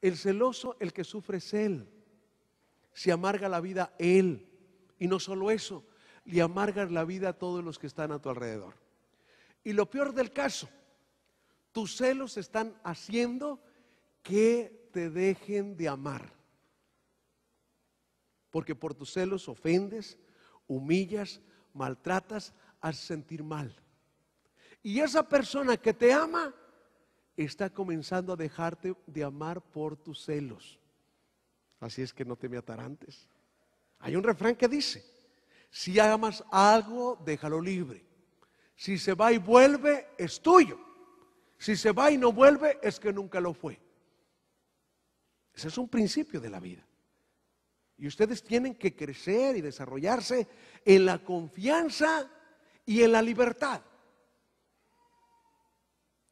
El celoso, el que sufre es él. Se amarga la vida él. Y no solo eso, le amarga la vida a todos los que están a tu alrededor. Y lo peor del caso, tus celos están haciendo que te dejen de amar. Porque por tus celos ofendes, humillas, maltratas, haces sentir mal. Y esa persona que te ama está comenzando a dejarte de amar por tus celos. Así es que no te me atarantes. Hay un refrán que dice, si amas algo, déjalo libre. Si se va y vuelve, es tuyo. Si se va y no vuelve, es que nunca lo fue. Ese es un principio de la vida. Y ustedes tienen que crecer y desarrollarse en la confianza y en la libertad.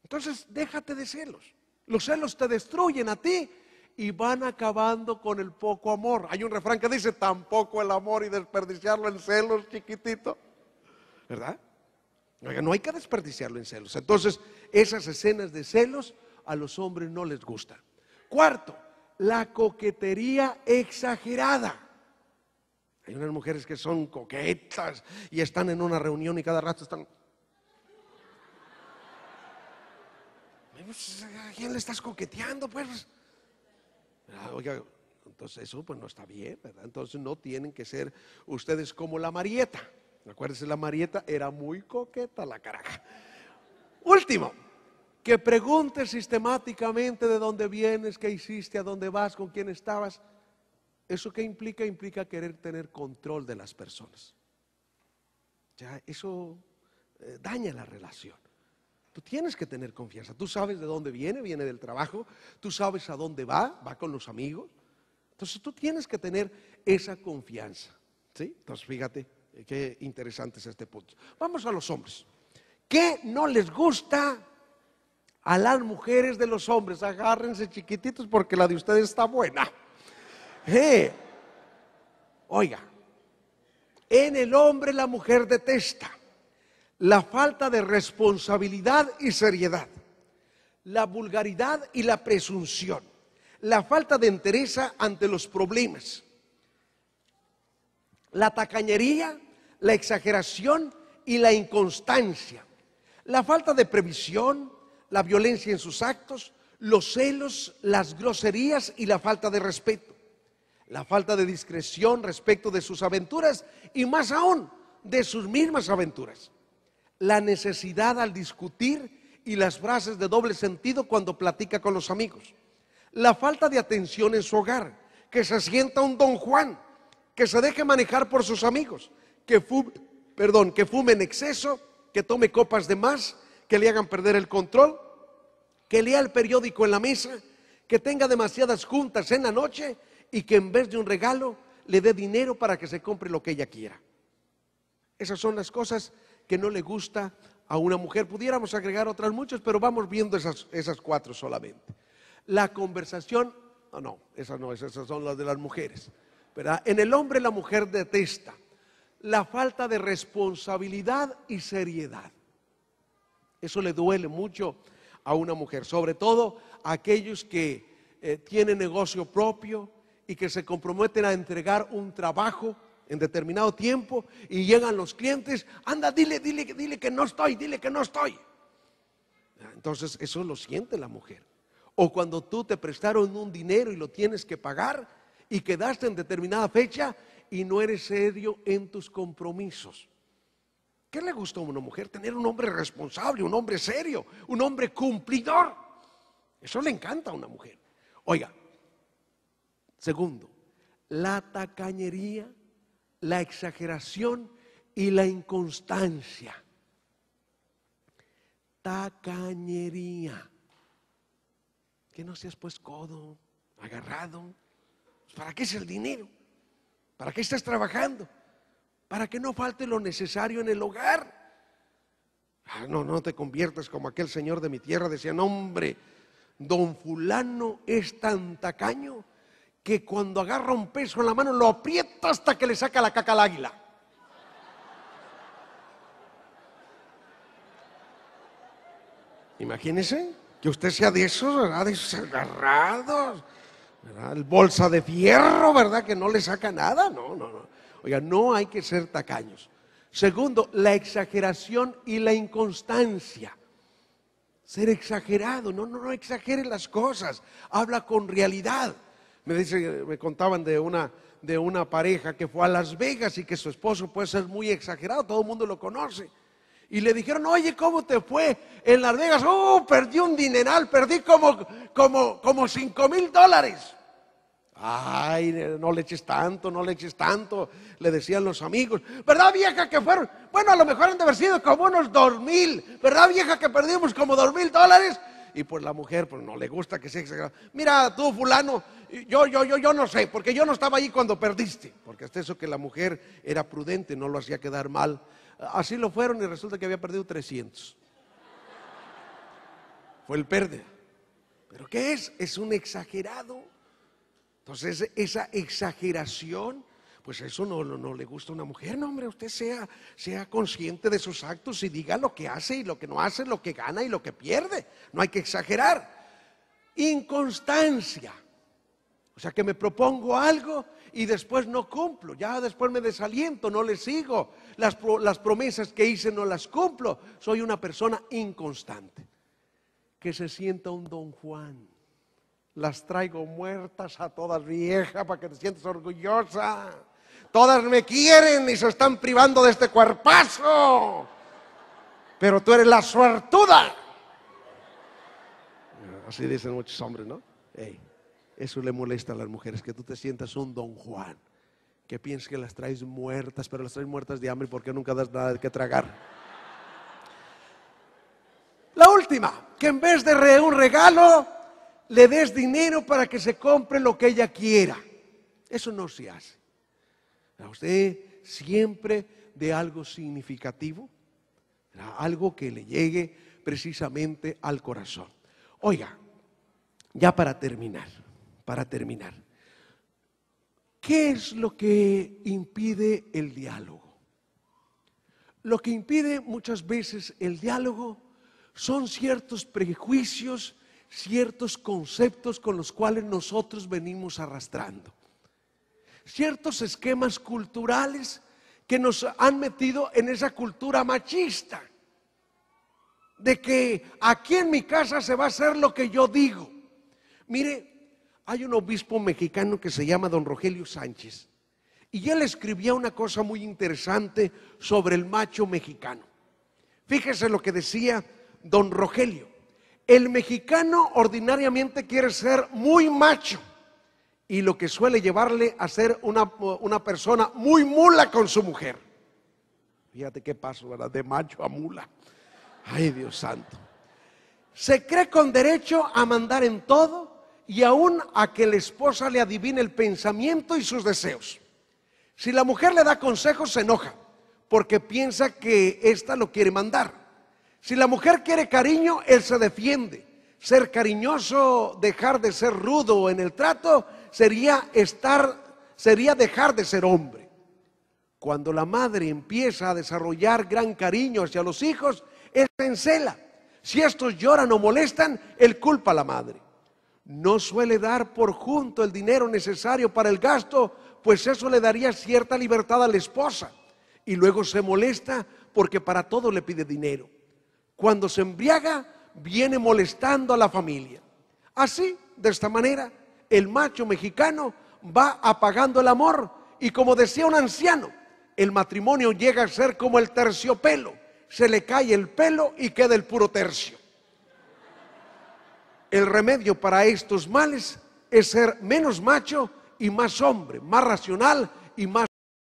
Entonces, déjate de celos. Los celos te destruyen a ti y van acabando con el poco amor. Hay un refrán que dice, tampoco el amor y desperdiciarlo en celos, chiquitito. ¿Verdad? no hay que desperdiciarlo en celos. Entonces, esas escenas de celos a los hombres no les gustan. Cuarto, la coquetería exagerada. Hay unas mujeres que son coquetas y están en una reunión y cada rato están... Pues, ¿A quién le estás coqueteando? Pues, ah, entonces eso pues no está bien, ¿verdad? Entonces no tienen que ser ustedes como la Marieta. Acuérdense, la Marieta era muy coqueta, la caraja. Último, que preguntes sistemáticamente de dónde vienes, qué hiciste, a dónde vas, con quién estabas. ¿Eso qué implica? Implica querer tener control de las personas. Ya, eso eh, daña la relación. Tú tienes que tener confianza. Tú sabes de dónde viene, viene del trabajo. Tú sabes a dónde va, va con los amigos. Entonces tú tienes que tener esa confianza. ¿sí? Entonces fíjate eh, qué interesante es este punto. Vamos a los hombres. ¿Qué no les gusta a las mujeres de los hombres? Agárrense chiquititos porque la de ustedes está buena. Eh, oiga, en el hombre la mujer detesta la falta de responsabilidad y seriedad, la vulgaridad y la presunción, la falta de entereza ante los problemas, la tacañería, la exageración y la inconstancia, la falta de previsión, la violencia en sus actos, los celos, las groserías y la falta de respeto, la falta de discreción respecto de sus aventuras y más aún de sus mismas aventuras la necesidad al discutir y las frases de doble sentido cuando platica con los amigos. La falta de atención en su hogar, que se sienta un don Juan, que se deje manejar por sus amigos, que fume, que fume en exceso, que tome copas de más, que le hagan perder el control, que lea el periódico en la mesa, que tenga demasiadas juntas en la noche y que en vez de un regalo le dé dinero para que se compre lo que ella quiera. Esas son las cosas que no le gusta a una mujer. Pudiéramos agregar otras muchas, pero vamos viendo esas, cuatro solamente. La conversación, ah, no, esas no, esas son las de las mujeres. En el hombre la mujer detesta la falta de responsabilidad y seriedad. Eso le duele mucho a una mujer, sobre todo a aquellos que eh, tienen negocio propio y que se comprometen a entregar un trabajo en determinado tiempo y llegan los clientes, anda, dile, dile, dile que no estoy, dile que no estoy. Ah, entonces eso lo siente la mujer. O cuando tú te prestaron un dinero y lo tienes que pagar y quedaste en determinada fecha y no eres serio en tus compromisos. ¿Qué le gustó a una mujer? Tener un hombre responsable, un hombre serio, un hombre cumplidor. Eso le encanta a una mujer. Oiga, segundo, la tacañería la exageración y la inconstancia. Tacañería. Que no seas pues codo, agarrado. ¿Para qué es el dinero? ¿Para qué estás trabajando? Para que no falte lo necesario en el hogar. Ah, no, no te conviertas como aquel señor de mi tierra decía, hombre, don fulano es tan tacaño que cuando agarra un peso en la mano lo aprieta hasta que le saca la caca al águila. Imagínese que usted sea de esos, ¿verdad? De esos agarrados, ¿verdad? El bolsa de fierro, ¿verdad? Que no le saca nada. No, no, no. Oiga, no hay que ser tacaños. Segundo, la exageración y la inconstancia. Ser exagerado, no, no, no exagere las cosas. Habla con realidad. Me, dice, me contaban de una, de una pareja que fue a Las Vegas y que su esposo puede ser muy exagerado, todo el mundo lo conoce. Y le dijeron, oye, ¿cómo te fue en Las Vegas? Oh, perdí un dineral, perdí como, como, como 5 mil dólares. Ay, no le eches tanto, no le eches tanto, le decían los amigos. ¿Verdad vieja que fueron? Bueno, a lo mejor han de haber sido como unos dos mil. ¿Verdad vieja que perdimos como dos mil dólares? y pues la mujer pues no le gusta que sea exagerado. Mira, tú fulano, yo, yo, yo, yo no sé, porque yo no estaba ahí cuando perdiste, porque hasta eso que la mujer era prudente, no lo hacía quedar mal. Así lo fueron y resulta que había perdido 300. Fue el pérdida. ¿Pero qué es? Es un exagerado. Entonces esa exageración pues eso no, le gusta a una mujer. No, hombre, usted sea, sea consciente de sus actos y diga lo que hace y lo que no hace, lo que gana y lo que pierde. No hay que exagerar. Inconstancia. O sea que me propongo algo y después no cumplo, ya después me desaliento, no le sigo, las, promesas que hice no las cumplo, soy una persona inconstante. Que se sienta un don Juan, las traigo muertas a todas viejas para que te sientas orgullosa. Todas me quieren y se están privando de este cuerpazo. Pero tú eres la suertuda. Así dicen muchos hombres, ¿no? eso le molesta a las mujeres, que tú te sientas un don Juan, que pienses que las traes muertas, pero las traes muertas de hambre porque nunca das nada de qué tragar. La última, que en vez de un regalo, le des dinero para que se compre lo que ella quiera. Eso no se hace. ¿A usted siempre de algo significativo? algo que le llegue precisamente al corazón. Oiga, ya para terminar, para terminar, ¿qué es lo que impide el diálogo? Lo que impide muchas veces el diálogo son ciertos prejuicios, ciertos conceptos con los cuales nosotros venimos arrastrando ciertos esquemas culturales que nos han metido en esa cultura machista, de que aquí en mi casa se va a hacer lo que yo digo. Mire, hay un obispo mexicano que se llama don Rogelio Sánchez, y él escribía una cosa muy interesante sobre el macho mexicano. Fíjese lo que decía don Rogelio. El mexicano ordinariamente quiere ser muy macho y lo que suele llevarle a ser una, persona muy mula con su mujer. Fíjate qué paso, ¿verdad? De macho a mula. Ay, Dios santo. Se cree con derecho a mandar en todo y aún a que la esposa le adivine el pensamiento y sus deseos. Si la mujer le da consejos, se enoja porque piensa que ésta lo quiere mandar. Si la mujer quiere cariño, él se defiende. Ser cariñoso, dejar de ser rudo en el trato sería estar, sería dejar de ser hombre. Cuando la madre empieza a desarrollar gran cariño hacia los hijos, es encela. Si estos lloran o molestan, él culpa a la madre. No suele dar por junto el dinero necesario para el gasto, pues eso le daría cierta libertad a la esposa. Y luego se molesta porque para todo le pide dinero. Cuando se embriaga, viene molestando a la familia. Así, de esta manera, el macho mexicano va apagando el amor. Y como decía un anciano, el matrimonio llega a ser como el terciopelo. Se le cae el pelo y queda el puro tercio. El remedio para estos males es ser menos macho y más hombre, más racional y más